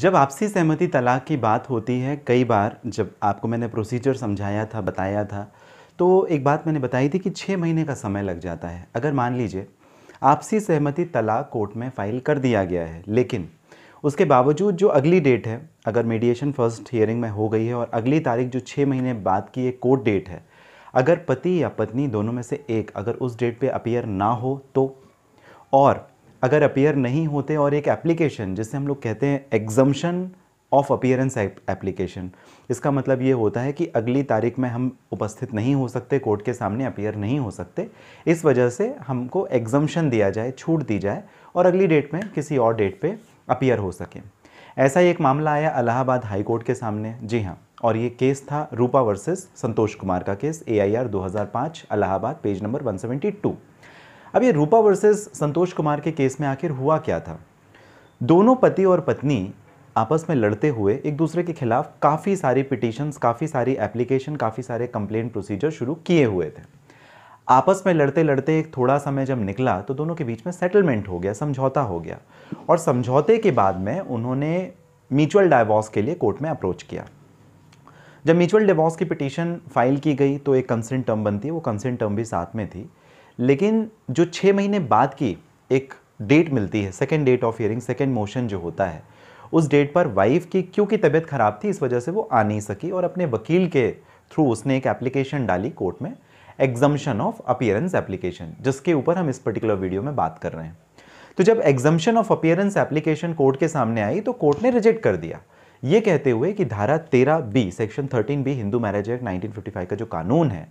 जब आपसी सहमति तलाक की बात होती है कई बार जब आपको मैंने प्रोसीजर समझाया था बताया था तो एक बात मैंने बताई थी कि छः महीने का समय लग जाता है अगर मान लीजिए आपसी सहमति तलाक कोर्ट में फ़ाइल कर दिया गया है लेकिन उसके बावजूद जो अगली डेट है अगर मीडिएशन फर्स्ट हियरिंग में हो गई है और अगली तारीख जो छः महीने बाद की एक कोर्ट डेट है अगर पति या पत्नी दोनों में से एक अगर उस डेट पे अपीयर ना हो तो और अगर अपीयर नहीं होते और एक एप्लीकेशन जिससे हम लोग कहते हैं एग्जम्शन ऑफ अपियरेंस एप्लीकेशन इसका मतलब ये होता है कि अगली तारीख में हम उपस्थित नहीं हो सकते कोर्ट के सामने अपियर नहीं हो सकते इस वजह से हमको एग्जम्पन दिया जाए छूट दी जाए और अगली डेट में किसी और डेट पे अपियर हो सके ऐसा ही एक मामला आया अलाहाबाद हाई कोर्ट के सामने जी हाँ और ये केस था रूपा वर्सेस संतोष कुमार का case A I R page number 172 अब ये रूपा वर्सेस संतोष कुमार के केस में आखिर हुआ क्या था दोनों पति और पत्नी आपस में लड़ते हुए एक दूसरे के खिलाफ काफ़ी सारी पिटिशन्स काफ़ी सारी एप्लीकेशन काफ़ी सारे कंप्लेंट प्रोसीजर शुरू किए हुए थे आपस में लड़ते लड़ते एक थोड़ा समय जब निकला तो दोनों के बीच में सेटलमेंट हो गया समझौता हो गया और समझौते के बाद में उन्होंने म्यूचुअल डायवोर्स के लिए कोर्ट में अप्रोच किया जब म्यूचुअल डिवोर्स की पिटीशन फाइल की गई तो एक कंसेंट टर्म बनती है वो कंसेंट टर्म भी साथ में थी लेकिन जो छः महीने बाद की एक डेट मिलती है second date of hearing second motion जो होता है उस डेट पर वाइफ की क्योंकि तबीयत ख़राब थी इस वजह से वो आ नहीं सकी और अपने वकील के थ्रू उसने एक एप्लीकेशन डाली कोर्ट में एग्जम्पन ऑफ अपियरेंस एप्लीकेशन जिसके ऊपर हम इस पर्टिकुलर वीडियो में बात कर रहे हैं तो जब exemption of appearance application court के सामने आई तो कोर्ट ने रिजेक्ट कर दिया ये कहते हुए कि धारा तेरह B section thirteen B Hindu marriage act 1955 का जो कानून है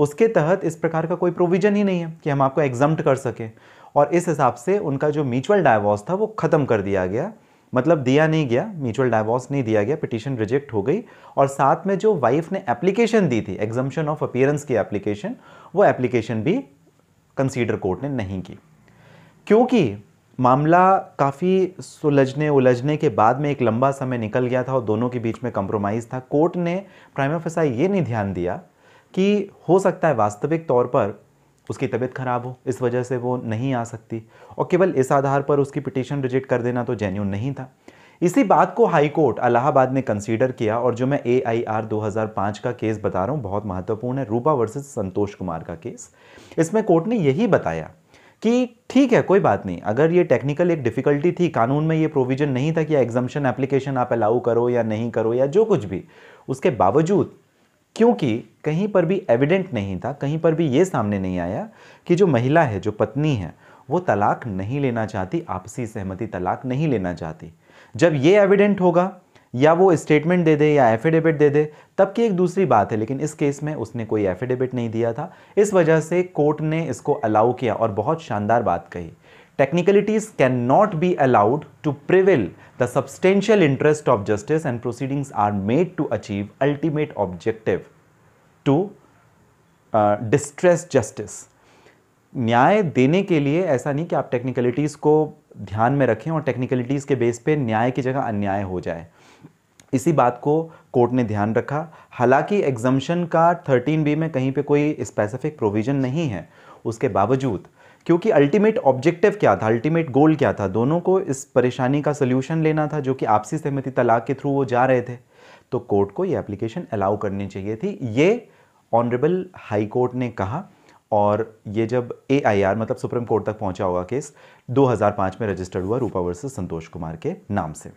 उसके तहत इस प्रकार का कोई प्रोविज़न ही नहीं है कि हम आपको एग्जम्प्ट कर सकें और इस हिसाब से उनका जो म्यूचुअल डायवॉर्स था वो ख़त्म कर दिया गया मतलब दिया नहीं गया म्यूचुअल डायवॉर्स नहीं दिया गया पिटीशन रिजेक्ट हो गई और साथ में जो वाइफ ने एप्लीकेशन दी थी एग्जम्पन ऑफ अपियरेंस की एप्लीकेशन वो एप्लीकेशन भी कंसीडर कोर्ट ने नहीं की क्योंकि मामला काफ़ी सुलझने उलझने के बाद में एक लंबा समय निकल गया था और दोनों के बीच में कंप्रोमाइज़ था कोर्ट ने प्राइम ऑफिसा ये नहीं ध्यान दिया कि हो सकता है वास्तविक तौर पर उसकी तबीयत खराब हो इस वजह से वो नहीं आ सकती और केवल इस आधार पर उसकी पिटीशन रिजेक्ट कर देना तो जेन्यून नहीं था इसी बात को हाई कोर्ट अलाहाबाद ने कंसीडर किया और जो मैं ए आई आर 2005 का केस बता रहा हूँ बहुत महत्वपूर्ण है रूपा वर्सेस संतोष कुमार का केस इसमें कोर्ट ने यही बताया कि ठीक है कोई बात नहीं अगर ये टेक्निकल एक डिफ़िकल्टी थी कानून में ये प्रोविज़न नहीं था कि एग्जामेशन एप्लीकेशन आप अलाउ करो या नहीं करो या जो कुछ भी उसके बावजूद क्योंकि कहीं पर भी एविडेंट नहीं था कहीं पर भी ये सामने नहीं आया कि जो महिला है जो पत्नी है वो तलाक नहीं लेना चाहती आपसी सहमति तलाक नहीं लेना चाहती जब ये एविडेंट होगा या वो स्टेटमेंट दे दे या एफिडेविट दे दे तब की एक दूसरी बात है लेकिन इस केस में उसने कोई एफिडेविट नहीं दिया था इस वजह से कोर्ट ने इसको अलाउ किया और बहुत शानदार बात कही technicalities cannot be allowed to prevail the substantial interest of justice and proceedings are made to achieve ultimate objective to uh, distress justice न्याय देने के लिए ऐसा नहीं कि आप टेक्निकलिटीज़ को ध्यान में रखें और टेक्निकलिटीज़ के बेस पे न्याय की जगह अन्याय हो जाए इसी बात को कोर्ट ने ध्यान रखा हालांकि एग्जम्पन का 13 बी में कहीं पे कोई स्पेसिफिक प्रोविज़न नहीं है उसके बावजूद क्योंकि अल्टीमेट ऑब्जेक्टिव क्या था अल्टीमेट गोल क्या था दोनों को इस परेशानी का सोल्यूशन लेना था जो कि आपसी सहमति तलाक के थ्रू वो जा रहे थे तो कोर्ट को ये एप्लीकेशन अलाउ करनी चाहिए थी ये ऑनरेबल हाई कोर्ट ने कहा और ये जब ए मतलब सुप्रीम कोर्ट तक पहुंचा होगा केस 2005 में रजिस्टर्ड हुआ रूपा वर्सेस संतोष कुमार के नाम से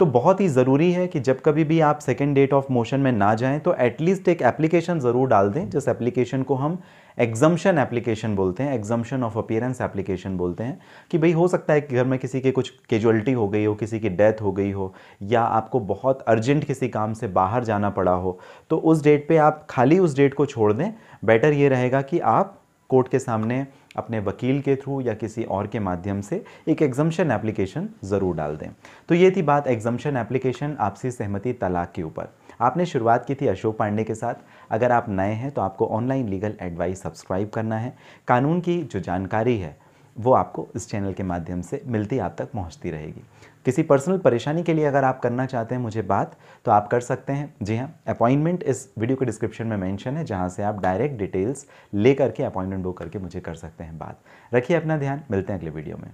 तो बहुत ही ज़रूरी है कि जब कभी भी आप सेकेंड डेट ऑफ मोशन में ना जाएं तो एटलीस्ट एक एप्लीकेशन ज़रूर डाल दें जिस एप्लीकेशन को हम एग्जम्पन एप्लीकेशन बोलते हैं एग्जम्पन ऑफ अपेयरेंस एप्लीकेशन बोलते हैं कि भाई हो सकता है कि घर में किसी के कुछ कैजुअलिटी हो गई हो किसी की डेथ हो गई हो या आपको बहुत अर्जेंट किसी काम से बाहर जाना पड़ा हो तो उस डेट पर आप खाली उस डेट को छोड़ दें बेटर ये रहेगा कि आप कोर्ट के सामने अपने वकील के थ्रू या किसी और के माध्यम से एक एग्जम्पन एप्लीकेशन ज़रूर डाल दें तो ये थी बात एग्जम्पन एप्लीकेशन आपसी सहमति तलाक के ऊपर आपने शुरुआत की थी अशोक पांडे के साथ अगर आप नए हैं तो आपको ऑनलाइन लीगल एडवाइस सब्सक्राइब करना है कानून की जो जानकारी है वो आपको इस चैनल के माध्यम से मिलती आप तक पहुंचती रहेगी किसी पर्सनल परेशानी के लिए अगर आप करना चाहते हैं मुझे बात तो आप कर सकते हैं जी हाँ अपॉइंटमेंट इस वीडियो के डिस्क्रिप्शन में मेंशन है जहाँ से आप डायरेक्ट डिटेल्स ले करके अपॉइंटमेंट बुक करके मुझे कर सकते हैं बात रखिए अपना ध्यान मिलते हैं अगले वीडियो में